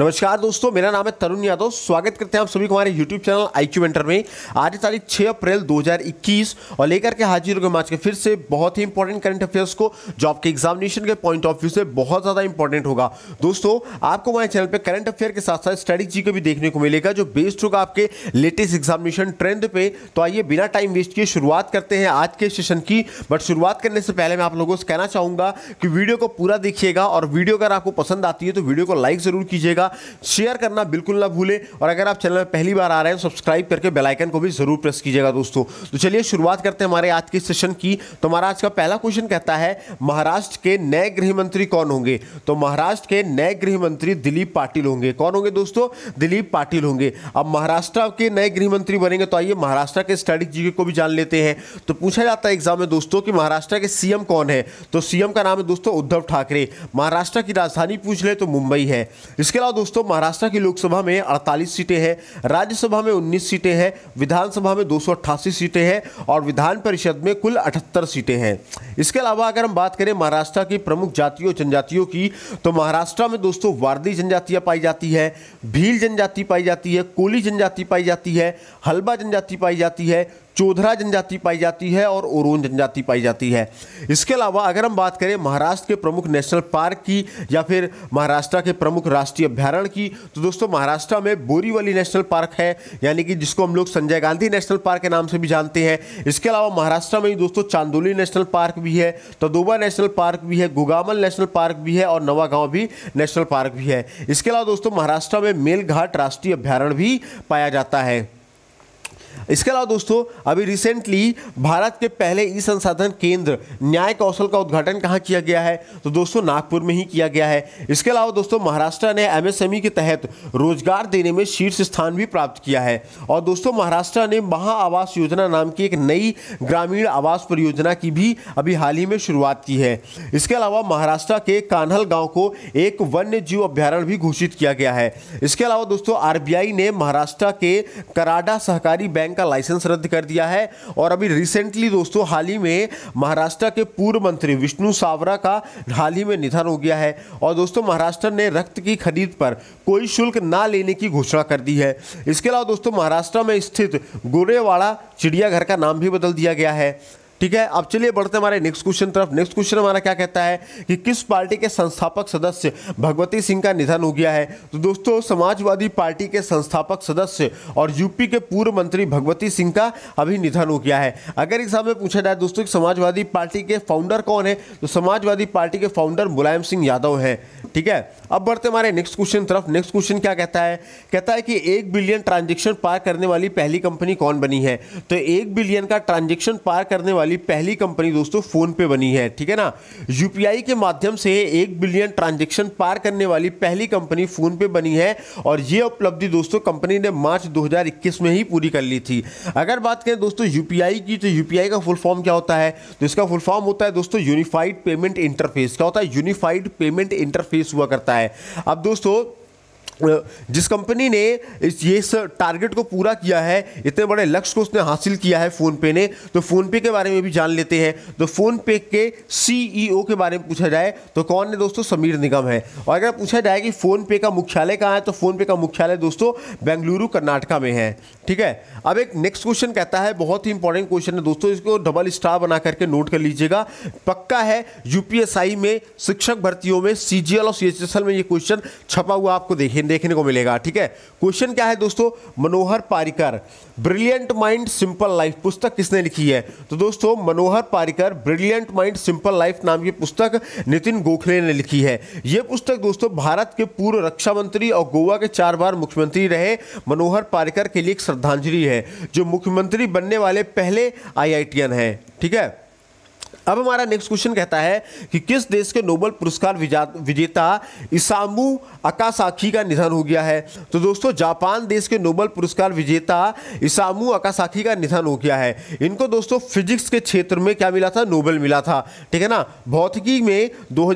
नमस्कार दोस्तों मेरा नाम है तरुण यादव स्वागत करते हैं आप सभी को हमारे YouTube channel I Q enter में आज तारीख 6 अप्रैल 2021 और लेकर के हाजिर हो गए आज के फिर से बहुत ही इंपॉर्टेंट करंट अफेयर्स को जो आपके एग्जामिनेशन के पॉइंट ऑफ व्यू से बहुत ज़्यादा इंपॉर्टेंट होगा दोस्तों आपको हमारे चैनल पर करंट अफेयर के साथ साथ जी को भी देखने को मिलेगा जो बेस्ड होगा आपके लेटेस्ट एग्जामिनेशन ट्रेंड पे तो आइए बिना टाइम वेस्ट किए शुरुआत करते हैं आज के सेशन की बट शुरुआत करने से पहले मैं आप लोगों से कहना चाहूँगा कि वीडियो को पूरा देखिएगा और वीडियो अगर आपको पसंद आती है तो वीडियो को लाइक ज़रूर कीजिएगा होगा शेयर करना बिल्कुल ना भूलें और अगर आप चैनल में पहली बार आ रहे हैं सब्सक्राइब करके बेलाइकन को भी ज़रूर प्रेस कीजिएगा दोस्तों तो चलिए शुरुआत करते हैं हमारे आज के सेशन की तो हमारा आज का पहला क्वेश्चन कहता है महाराष्ट्र के नए गृह मंत्री कौन होंगे तो महाराष्ट्र के नए गृह मंत्री दिलीप पाटिल होंगे कौन होंगे दोस्तों दिलीप पाटिल होंगे अब महाराष्ट्र के नए गृह मंत्री बनेंगे तो आइए महाराष्ट्र के स्टैटिक जीके को भी जान लेते हैं तो पूछा जाता है एग्जाम में दोस्तों कि महाराष्ट्र के सीएम कौन है तो सीएम का नाम है दोस्तों उद्धव ठाकरे महाराष्ट्र की राजधानी पूछ ले तो मुंबई है इसके अलावा दोस्तों महाराष्ट्र की लोकसभा में 48 सीटें हैं राज्यसभा में 19 सीटें हैं विधानसभा में दो सीटें हैं और विधान परिषद में कुल 78 सीटें हैं इसके अलावा अगर हम बात करें महाराष्ट्र की प्रमुख जातियों जनजातियों की तो महाराष्ट्र में दोस्तों वारदी जनजातियाँ पाई जाती है भील जनजाति पाई जाती है कोली जनजाति पाई जाती है हल्बा जनजाति पाई जाती है चौधरा जनजाति पाई जाती है और ओरोन जनजाति पाई जाती है इसके अलावा अगर हम बात करें महाराष्ट्र के प्रमुख नेशनल पार्क की या फिर महाराष्ट्र के प्रमुख राष्ट्रीय अभ्यारण्य की तो दोस्तों महाराष्ट्र में बोरीवली नेशनल पार्क है यानी कि जिसको हम लोग संजय गांधी नेशनल पार्क के नाम से भी जानते हैं इसके अलावा महाराष्ट्र में दोस्तों चांदोली नेशनल पार्क भी है तदोबा नेशनल पार्क भी है गुगामल नेशनल पार्क भी है और नवागांव भी नेशनल पार्क भी है इसके अलावा दोस्तों महाराष्ट्र में मेलघाट राष्ट्रीय अभ्यारण्य भी पाया जाता है इसके अलावा दोस्तों अभी रिसेंटली भारत के पहले ई संसाधन केंद्र न्याय कौशल का उद्घाटन कहाँ किया गया है तो दोस्तों नागपुर में ही किया गया है इसके अलावा दोस्तों महाराष्ट्र ने एमएसएमई e के तहत रोजगार देने में शीर्ष स्थान भी प्राप्त किया है और दोस्तों महाराष्ट्र ने महा आवास योजना नाम की एक नई ग्रामीण आवास परियोजना की भी अभी हाल ही में शुरुआत की है इसके अलावा महाराष्ट्र के कान्हल गाँव को एक वन्य जीव अभ्यारण्य भी घोषित किया गया है इसके अलावा दोस्तों आरबीआई ने महाराष्ट्र के कराडा सहकारी बैंक का लाइसेंस रद्द कर दिया है और अभी रिसेंटली दोस्तों हाल ही में महाराष्ट्र के पूर्व मंत्री विष्णु सावरा का हाल ही में निधन हो गया है और दोस्तों महाराष्ट्र ने रक्त की खरीद पर कोई शुल्क ना लेने की घोषणा कर दी है इसके अलावा दोस्तों महाराष्ट्र में स्थित गोरेवाड़ा चिड़ियाघर का नाम भी बदल दिया गया है ठीक है अब चलिए बढ़ते हमारे नेक्स्ट क्वेश्चन तरफ नेक्स्ट क्वेश्चन हमारा क्या कहता है कि किस पार्टी के संस्थापक सदस्य भगवती सिंह का निधन हो गया है तो दोस्तों समाजवादी पार्टी के संस्थापक सदस्य और यूपी के पूर्व मंत्री भगवती सिंह का अभी निधन हो गया है अगर एग्जाम में पूछा जाए दोस्तों समाजवादी पार्टी के फाउंडर कौन है तो समाजवादी पार्टी के फाउंडर मुलायम सिंह यादव हैं ठीक है अब बढ़ते हमारे नेक्स्ट क्वेश्चन तरफ नेक्स्ट क्वेश्चन क्या कहता है कहता है कि एक बिलियन ट्रांजेक्शन पार करने वाली पहली कंपनी कौन बनी है तो एक बिलियन का ट्रांजेक्शन पार करने वाली पहली कंपनी दोस्तों फोन पे बनी है ठीक है ना यूपीआई के माध्यम से एक बिलियन ट्रांजेक्शन पार करने वाली पहली कंपनी फोन पे बनी है और ये उपलब्धि दोस्तों कंपनी ने मार्च दो में ही पूरी कर ली थी अगर बात करें दोस्तों यूपीआई की तो यूपीआई का फुल फॉर्म क्या होता है तो इसका फुल फॉर्म होता है दोस्तों यूनिफाइड पेमेंट इंटरफेस क्या होता है यूनिफाइड पेमेंट इंटरफेस रिलीज हुआ करता है अब दोस्तों जिस कंपनी ने इस ये टारगेट को पूरा किया है इतने बड़े लक्ष्य को उसने हासिल किया है फ़ोनपे ने तो फ़ोनपे के बारे में भी जान लेते हैं तो फ़ोनपे के सीईओ e के बारे में पूछा जाए तो कौन है दोस्तों समीर निगम है और अगर पूछा जाए कि फ़ोनपे का मुख्यालय कहाँ है तो फ़ोनपे का मुख्यालय दोस्तों बेंगलुरु कर्नाटका में है ठीक है अब एक नेक्स्ट क्वेश्चन कहता है बहुत ही इंपॉर्टेंट क्वेश्चन है दोस्तों इसको डबल स्टार बना करके नोट कर लीजिएगा पक्का है यूपीएसआई में शिक्षक भर्तियों में सी और सी में ये क्वेश्चन छपा हुआ आपको देखें देखने को मिलेगा ठीक है क्वेश्चन क्या है दोस्तों Manohar Parrikar brilliant mind simple life पुस्तक किसने लिखी है तो दोस्तों Manohar Parrikar brilliant mind simple life नाम की पुस्तक नितिन गोखले ने लिखी है यह पुस्तक दोस्तों भारत के पूर्व रक्षा मंत्री और गोवा के चार बार मुख्यमंत्री रहे मनोहर पारिकर के लिए एक श्रद्धांजलि है जो मुख्यमंत्री बनने वाले पहले आई हैं ठीक है अब हमारा नेक्स्ट क्वेश्चन कहता है कि किस देश के नोबल पुरस्कार विजेता इसामू अकासाखी का निधन हो गया है तो दोस्तों जापान देश के नोबल पुरस्कार विजेता इसामू अकासाखी का निधन हो गया है इनको दोस्तों फिजिक्स के क्षेत्र में क्या मिला था नोबल मिला था ठीक है ना भौतिकी में दो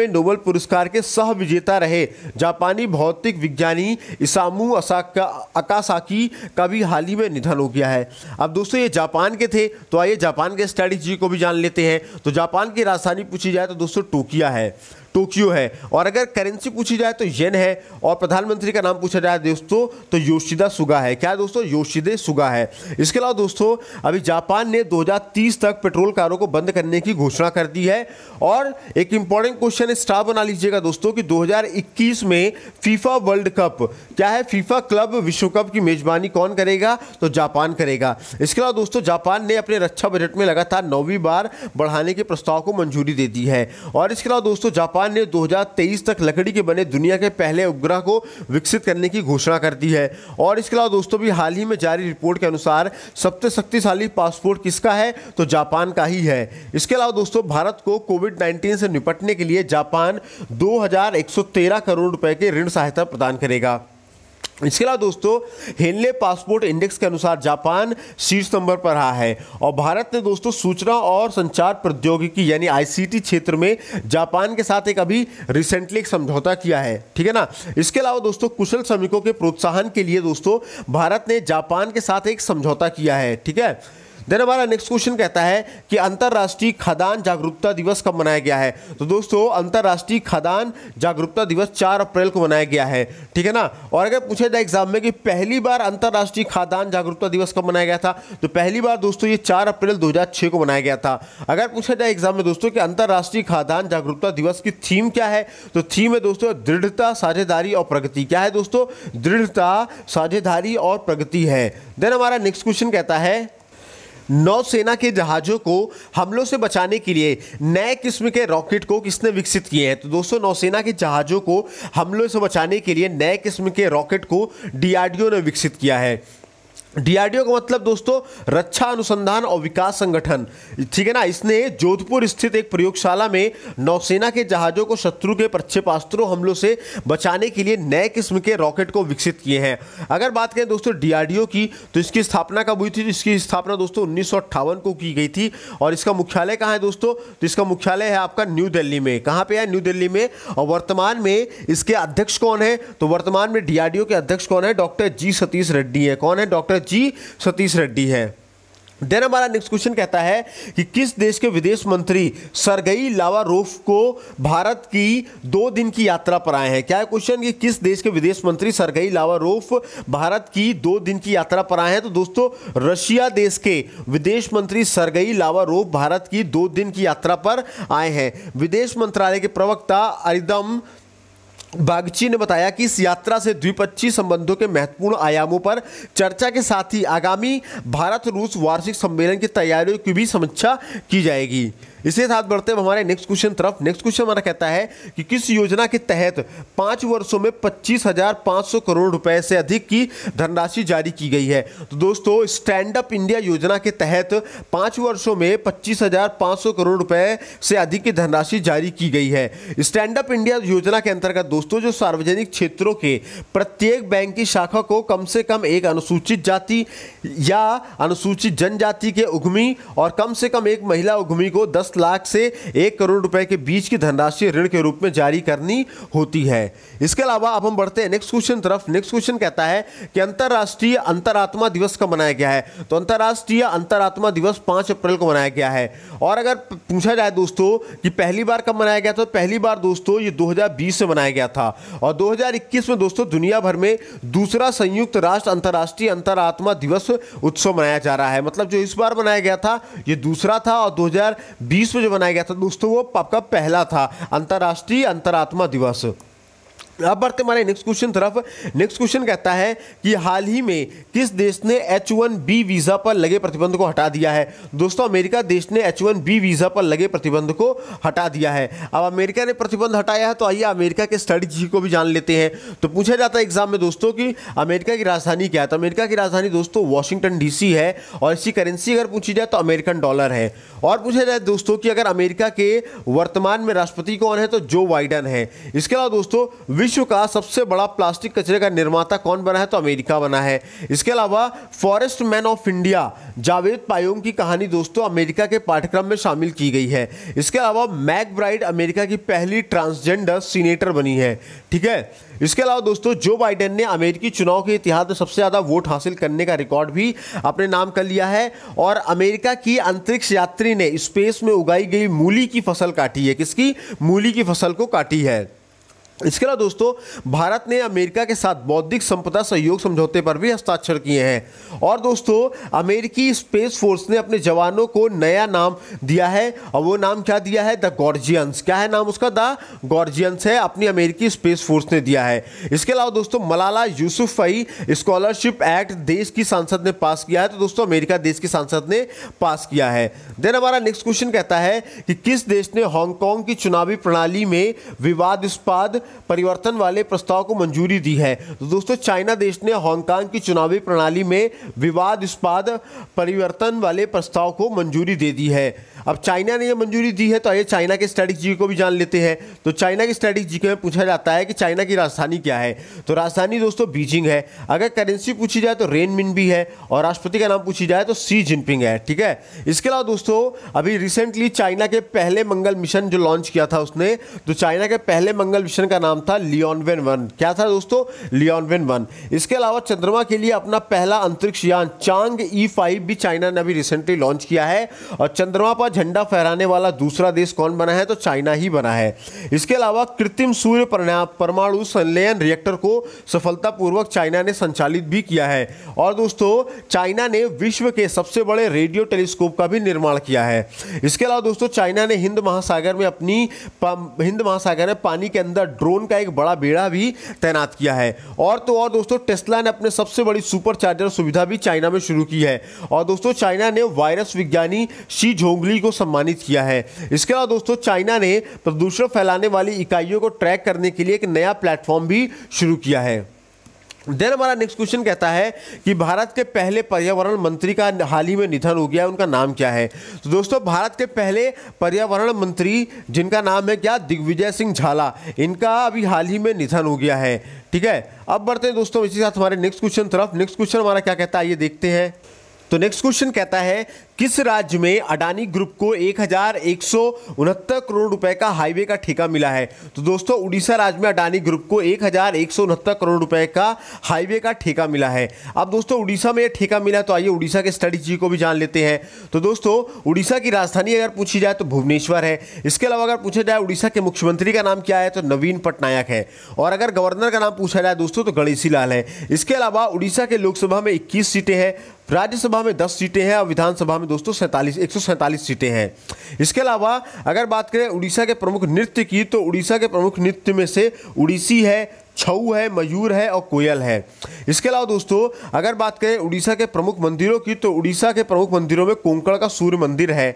में नोबल पुरस्कार के सह विजेता रहे जापानी भौतिक विज्ञानी इसामू अकासाकी का भी हाल ही में निधन हो गया है अब दोस्तों ये जापान के थे तो आइए जापान के स्ट्रैटेजी को भी जान लेते हैं तो जापान की राजधानी पूछी जाए तो दोस्तों टोकिया है टोक्यो है और अगर करेंसी पूछी जाए तो येन है और प्रधानमंत्री का नाम पूछा जाए दोस्तों तो योशिदा सुगा है क्या दोस्तों योशिदे सुगा है इसके अलावा दोस्तों अभी जापान ने 2030 तक पेट्रोल कारों को बंद करने की घोषणा कर दी है और एक इंपॉर्टेंट क्वेश्चन स्टार बना लीजिएगा दोस्तों कि 2021 में फीफा वर्ल्ड कप क्या है फीफा क्लब विश्व कप की मेजबानी कौन करेगा तो जापान करेगा इसके अलावा दोस्तों जापान ने अपने रक्षा बजट में लगातार नौवीं बार बढ़ाने के प्रस्ताव को मंजूरी दे दी है और इसके अलावा दोस्तों जापान जापान ने 2023 तक लकड़ी के बने दुनिया के पहले उपग्रह को विकसित करने की घोषणा कर दी है और इसके अलावा दोस्तों भी हाल ही में जारी रिपोर्ट के अनुसार सबसे शक्तिशाली पासपोर्ट किसका है तो जापान का ही है इसके अलावा दोस्तों भारत को कोविड नाइन्टीन से निपटने के लिए जापान दो करोड़ रुपए के ऋण सहायता प्रदान करेगा इसके अलावा दोस्तों हेनले पासपोर्ट इंडेक्स के अनुसार जापान शीर्ष नंबर पर रहा है और भारत ने दोस्तों सूचना और संचार प्रौद्योगिकी यानी आईसीटी क्षेत्र में जापान के साथ एक अभी रिसेंटली एक समझौता किया है ठीक है ना इसके अलावा दोस्तों कुशल श्रमिकों के प्रोत्साहन के लिए दोस्तों भारत ने जापान के साथ एक समझौता किया है ठीक है देन हमारा नेक्स्ट क्वेश्चन कहता है कि अंतर्राष्ट्रीय खदान जागरूकता दिवस कब मनाया गया है तो दोस्तों अंतर्राष्ट्रीय खदान जागरूकता दिवस चार अप्रैल को मनाया गया है ठीक है ना और अगर पूछा जाए एग्जाम में कि पहली बार अंतर्राष्ट्रीय खदान जागरूकता दिवस कब मनाया गया था तो पहली बार दोस्तों ये चार अप्रैल दो को मनाया गया था अगर पूछा जाए एग्जाम में दोस्तों की अंतर्राष्ट्रीय खादान जागरूकता दिवस की थीम क्या है तो थीम है दोस्तों दृढ़ता साझेदारी और प्रगति क्या है दोस्तों दृढ़ता साझेदारी और प्रगति है देन हमारा नेक्स्ट क्वेश्चन कहता है नौसेना के जहाज़ों को हमलों से बचाने के लिए नए किस्म के रॉकेट को किसने विकसित किए हैं तो दोस्तों नौसेना के जहाज़ों को हमलों से बचाने के लिए नए किस्म के रॉकेट को डीआरडीओ ने विकसित किया है डीआरडीओ का मतलब दोस्तों रक्षा अनुसंधान और विकास संगठन ठीक है ना इसने जोधपुर स्थित एक प्रयोगशाला में नौसेना के जहाज़ों को शत्रु के प्रक्षेपास्त्रों हमलों से बचाने के लिए नए किस्म के रॉकेट को विकसित किए हैं अगर बात करें दोस्तों डीआरडीओ की तो इसकी स्थापना कब हुई थी इसकी स्थापना दोस्तों उन्नीस को की गई थी और इसका मुख्यालय कहाँ है दोस्तों तो इसका मुख्यालय है आपका न्यू दिल्ली में कहाँ पर है न्यू दिल्ली में और वर्तमान में इसके अध्यक्ष कौन है तो वर्तमान में डी के अध्यक्ष कौन है डॉक्टर जी सतीश रेड्डी है कौन है doctor doctor G Satheesh Reddy है देन हमारा नेक्स्ट क्वेश्चन कहता है कि किस देश के विदेश मंत्री सरगई लावा रोफ को भारत की दो दिन की यात्रा पर आए हैं क्या है क्वेश्चन कि किस देश के विदेश मंत्री सरगई लावा रोफ भारत की दो दिन की यात्रा पर आए हैं तो दोस्तों रशिया देश के विदेश मंत्री सरगई लावा रोफ भारत की दो दिन की यात्रा पर आए हैं विदेश मंत्रालय के प्रवक्ता अरिदम बागची ने बताया कि इस यात्रा से द्विपक्षीय संबंधों के महत्वपूर्ण आयामों पर चर्चा के साथ ही आगामी भारत रूस वार्षिक सम्मेलन की तैयारियों की भी समीक्षा की जाएगी इसी साथ बढ़ते हुए हमारे नेक्स्ट क्वेश्चन तरफ नेक्स्ट क्वेश्चन हमारा कहता है कि किस योजना के तहत पाँच वर्षों में पच्चीस हजार पाँच सौ करोड़ रुपए से अधिक की धनराशि जारी की गई है तो दोस्तों स्टैंड अप इंडिया योजना के तहत पाँच वर्षों में पच्चीस हजार पाँच सौ करोड़ रुपए से अधिक की धनराशि जारी की गई है स्टैंड अप इंडिया योजना के अंतर्गत दोस्तों जो सार्वजनिक क्षेत्रों के प्रत्येक बैंक की शाखा को कम से कम एक अनुसूचित जाति या अनुसूचित जनजाति के उद्यमी और कम से कम एक महिला उद्यमी को दस 10 लाख से 1 करोड़ रुपए के बीच की धनराशि ऋण के रूप में जारी करनी होती है इसके अलावा अब हम बढ़ते हैं नेक्स्ट क्वेश्चन तरफ नेक्स्ट क्वेश्चन कहता है कि अंतर्राष्ट्रीय अंतरात्मा दिवस कब मनाया गया है तो अंतर्राष्ट्रीय अंतरात्मा दिवस पाँच अप्रैल को मनाया गया है और अगर पूछा जाए दोस्तों कि पहली बार कब मनाया गया था तो पहली बार दोस्तों ये 2020 में मनाया गया था और दो में दोस्तों दुनिया भर में दूसरा संयुक्त राष्ट्र अंतर्राष्ट्रीय अंतरात्मा दिवस उत्सव मनाया जा रहा है मतलब जो इस बार मनाया गया था ये दूसरा था और 1920 में जो मनाया गया था दोस्तों वो आपका पहला था अंतर्राष्ट्रीय अंतरात्मा दिवस अब बढ़ते तो हमारे नेक्स्ट क्वेश्चन तरफ नेक्स्ट क्वेश्चन कहता है कि हाल ही में किस देश ने एच वन बी वीज़ा पर लगे प्रतिबंध को हटा दिया है दोस्तों अमेरिका देश ने एच वन बी वीज़ा पर लगे प्रतिबंध को हटा दिया है अब अमेरिका ने प्रतिबंध हटाया है तो आइए अमेरिका के स्ट्रेटजी को भी जान लेते हैं तो पूछा जाता है एग्जाम में दोस्तों की अमेरिका की राजधानी क्या है तो अमेरिका की राजधानी दोस्तों वॉशिंगटन डी है और इसकी करेंसी अगर पूछी जाए तो अमेरिकन डॉलर है और पूछा जाए दोस्तों की अगर अमेरिका के वर्तमान में राष्ट्रपति कौन है तो जो बाइडन है इसके अलावा दोस्तों विश्व विश्व का सबसे बड़ा प्लास्टिक कचरे का निर्माता कौन बना है तो अमेरिका बना है इसके अलावा forest man of India Javed Payeng की कहानी दोस्तों अमेरिका के पाठ्यक्रम में शामिल की गई है इसके अलावा मैक ब्राइड अमेरिका की पहली ट्रांसजेंडर सीनेटर बनी है ठीक है इसके अलावा दोस्तों जो बाइडेन ने अमेरिकी चुनाव के इतिहास में सबसे ज़्यादा वोट हासिल करने का रिकॉर्ड भी अपने नाम कर लिया है और अमेरिका की अंतरिक्ष यात्री ने स्पेस में उगाई गई मूली की फसल काटी है किसकी मूली की फसल को काटी है इसके अलावा दोस्तों भारत ने अमेरिका के साथ बौद्धिक संपदा सहयोग समझौते पर भी हस्ताक्षर किए हैं और दोस्तों अमेरिकी स्पेस फोर्स ने अपने जवानों को नया नाम दिया है और वो नाम क्या दिया है द गॉर्जियंस क्या है नाम उसका द गॉर्जियंस है अपनी अमेरिकी स्पेस फोर्स ने दिया है इसके अलावा दोस्तों मलाला यूसुफ स्कॉलरशिप एक्ट देश की सांसद ने पास किया है तो दोस्तों अमेरिका देश की सांसद ने पास किया है देन हमारा नेक्स्ट क्वेश्चन कहता है कि किस देश ने हांगकॉन्ग की चुनावी प्रणाली में विवाद परिवर्तन वाले प्रस्ताव को मंजूरी दी है तो दोस्तों चाइना देश ने हांगकांग की चुनावी प्रणाली में विवाद परिवर्तन वाले प्रस्ताव को मंजूरी दे दी है अब चाइना ने यह मंजूरी दी है तो आइए चाइना के स्ट्रैटेजी को भी जान लेते हैं तो चाइना की स्ट्रैटेजी में पूछा जाता है कि चाइना की राजधानी क्या है तो राजधानी दोस्तों बीजिंग है अगर करेंसी पूछी जाए तो रेन मिन भी है और राष्ट्रपति का नाम पूछी जाए तो सी जिनपिंग है ठीक है इसके अलावा दोस्तों अभी रिसेंटली चाइना के पहले मंगल मिशन जो लॉन्च किया था उसने तो चाइना के पहले मंगल मिशन का का नाम था लियोनवेन वन क्या था दोस्तों लियोनवेन वन इसके अलावा चंद्रमा के लिए अपना पहला अंतरिक्ष यान चांग ई फाइव भी चाइना ने अभी रिसेंटली लॉन्च किया है और चंद्रमा पर झंडा फहराने वाला दूसरा देश कौन बना है तो चाइना ही बना है इसके अलावा कृत्रिम सूर्य परमाणु संलयन रिएक्टर को सफलतापूर्वक चाइना ने संचालित भी किया है और दोस्तों चाइना ने विश्व के सबसे बड़े रेडियो टेलीस्कोप का भी निर्माण किया है इसके अलावा दोस्तों चाइना ने हिंद महासागर में अपनी हिंद महासागर में पानी के अंदर ड्रोन का एक बड़ा बेड़ा भी तैनात किया है और तो और दोस्तों टेस्ला ने अपने सबसे बड़ी सुपर चार्जर सुविधा भी चाइना में शुरू की है और दोस्तों चाइना ने वायरस विज्ञानी शी झोंगली को सम्मानित किया है इसके अलावा दोस्तों चाइना ने प्रदूषण फैलाने वाली इकाइयों को ट्रैक करने के लिए एक नया प्लेटफॉर्म भी शुरू किया है देन हमारा नेक्स्ट क्वेश्चन कहता है कि भारत के पहले पर्यावरण मंत्री का हाल ही में निधन हो गया उनका नाम क्या है तो दोस्तों भारत के पहले पर्यावरण मंत्री जिनका नाम है क्या दिग्विजय सिंह झाला इनका अभी हाल ही में निधन हो गया है ठीक है अब बढ़ते हैं दोस्तों इसी साथ हमारे नेक्स्ट क्वेश्चन तरफ नेक्स्ट क्वेश्चन हमारा क्या कहता है ये देखते हैं तो नेक्स्ट क्वेश्चन कहता है किस राज्य में अडानी ग्रुप को एक करोड़ रुपए का हाईवे का ठेका मिला है तो दोस्तों उड़ीसा राज्य में अडानी ग्रुप को एक करोड़ रुपए का हाईवे का ठेका मिला है अब दोस्तों उड़ीसा में यह ठेका मिला तो आइए उड़ीसा के स्टडी जी को भी जान लेते हैं तो दोस्तों उड़ीसा की राजधानी अगर पूछी जाए तो भुवनेश्वर है इसके अलावा अगर पूछा जाए उड़ीसा के मुख्यमंत्री का नाम क्या है तो नवीन पटनायक है और अगर गवर्नर का नाम पूछा जाए दोस्तों तो गणेशी लाल है इसके अलावा उड़ीसा के लोकसभा में इक्कीस सीटें हैं राज्यसभा में दस सीटें हैं और विधानसभा में दोस्तों सैंतालीस एक सीटें हैं इसके अलावा अगर बात करें उड़ीसा के प्रमुख नृत्य की तो उड़ीसा के प्रमुख नृत्य में से उड़ीसी है छऊ है मयूर है और कोयल है इसके अलावा दोस्तों अगर बात करें उड़ीसा के प्रमुख मंदिरों की तो उड़ीसा के प्रमुख मंदिरों में कोंकण का सूर्य मंदिर है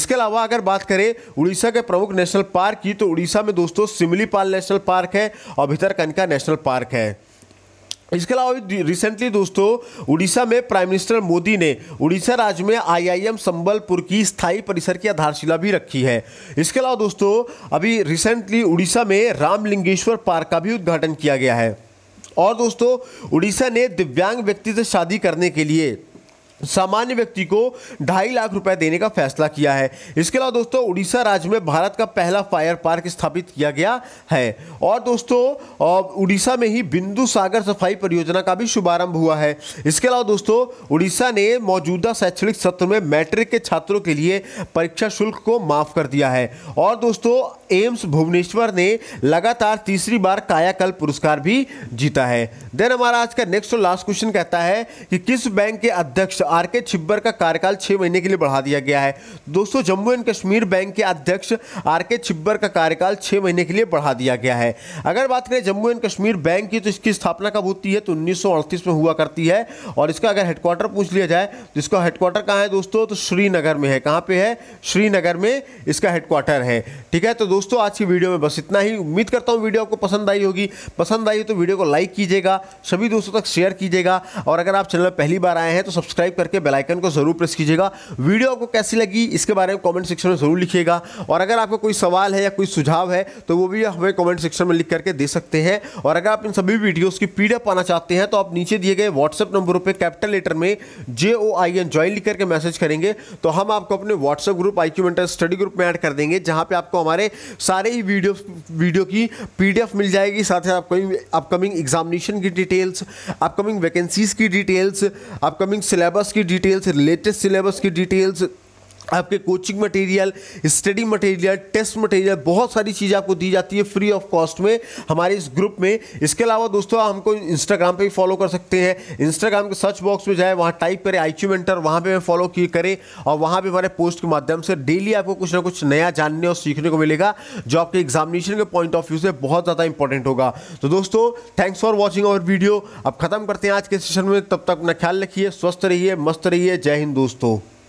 इसके अलावा अगर बात करें उड़ीसा के प्रमुख नेशनल पार्क की तो उड़ीसा में दोस्तों सिमलीपाल नेशनल पार्क है और भितरकनिका नेशनल पार्क है इसके अलावा रिसेंटली दोस्तों उड़ीसा में प्राइम मिनिस्टर मोदी ने उड़ीसा राज्य में आईआईएम संबलपुर की स्थायी परिसर की आधारशिला भी रखी है इसके अलावा दोस्तों अभी रिसेंटली उड़ीसा में रामलिंगेश्वर पार्क का भी उद्घाटन किया गया है और दोस्तों उड़ीसा ने दिव्यांग व्यक्ति से शादी करने के लिए सामान्य व्यक्ति को ढाई लाख रुपए देने का फैसला किया है इसके अलावा दोस्तों उड़ीसा राज्य में भारत का पहला फायर पार्क स्थापित किया गया है और दोस्तों उड़ीसा में ही बिंदु सागर सफाई परियोजना का भी शुभारंभ हुआ है इसके अलावा दोस्तों उड़ीसा ने मौजूदा शैक्षणिक सत्र में मैट्रिक के छात्रों के लिए परीक्षा शुल्क को माफ कर दिया है और दोस्तों एम्स भुवनेश्वर ने लगातार तीसरी बार कायाकल्प पुरस्कार भी जीता है देन हमारा आज का नेक्स्ट और लास्ट क्वेश्चन कहता है कि किस बैंक के अध्यक्ष आर के छिब्बर का कार्यकाल छह महीने के लिए बढ़ा दिया गया है दोस्तों जम्मू एंड कश्मीर बैंक के अध्यक्ष आर के छिब्बर का कार्यकाल छह महीने के लिए बढ़ा दिया गया है अगर बात करें जम्मू एंड कश्मीर बैंक की तो इसकी स्थापना कब होती है तो उन्नीस में हुआ करती है और इसका अगर हेडक्वार्टर पूछ लिया जाए तो इसका हेडक्वार्टर कहाँ है दोस्तों तो श्रीनगर में है कहाँ पे है श्रीनगर में इसका हेडक्वार्टर है ठीक है तो दोस्तों दोस्तों आज की वीडियो में बस इतना ही उम्मीद करता हूँ वीडियो आपको पसंद आई होगी पसंद आई हो तो वीडियो को लाइक कीजिएगा सभी दोस्तों तक शेयर कीजिएगा और अगर आप चैनल पर पहली बार आए हैं तो सब्सक्राइब करके बेलाइकन को ज़रूर प्रेस कीजिएगा वीडियो आपको कैसी लगी इसके बारे में कॉमेंट सेक्शन में ज़रूर लिखिएगा और अगर आपको कोई सवाल है या कोई सुझाव है तो वो भी हमें कॉमेंट सेक्शन में लिख करके दे सकते हैं और अगर आप इन सभी वीडियोज़ की पी पाना चाहते हैं तो आप नीचे दिए गए व्हाट्सअप नंबरों पर कैपिटल लेटर में जे ओ आई एन ज्वाइन लिख करके मैसेज करेंगे तो हम आपको अपने WhatsApp group I Q study group में ऐड कर देंगे जहाँ पे आपको हमारे सारे ही वीडियो वीडियो की पीडीएफ मिल जाएगी साथ ही आपको अपकमिंग एग्जामिनेशन की डिटेल्स अपकमिंग वैकेंसीज़ की डिटेल्स अपकमिंग सिलेबस की डिटेल्स लेटेस्ट सिलेबस की डिटेल्स आपके coaching material study material test material बहुत सारी चीज़ें आपको दी जाती है फ्री ऑफ कॉस्ट में हमारे इस ग्रुप में इसके अलावा दोस्तों आप हमको इंस्टाग्राम पे भी फॉलो कर सकते हैं इंस्टाग्राम के सर्च बॉक्स में जाए वहाँ टाइप करें आई क्यू एंटर वहाँ पर फॉलो किए करें और वहाँ पर हमारे पोस्ट के माध्यम से डेली आपको कुछ ना कुछ नया जानने और सीखने को मिलेगा जो आपके एग्जामिनेशन के पॉइंट ऑफ व्यू से बहुत ज़्यादा इंपॉर्टेंट होगा तो दोस्तों thanks for watching our video अब खत्म करते हैं आज के सेशन में तब तक अपना ख्याल रखिए स्वस्थ रहिए मस्त रहिए जय हिंद दोस्तों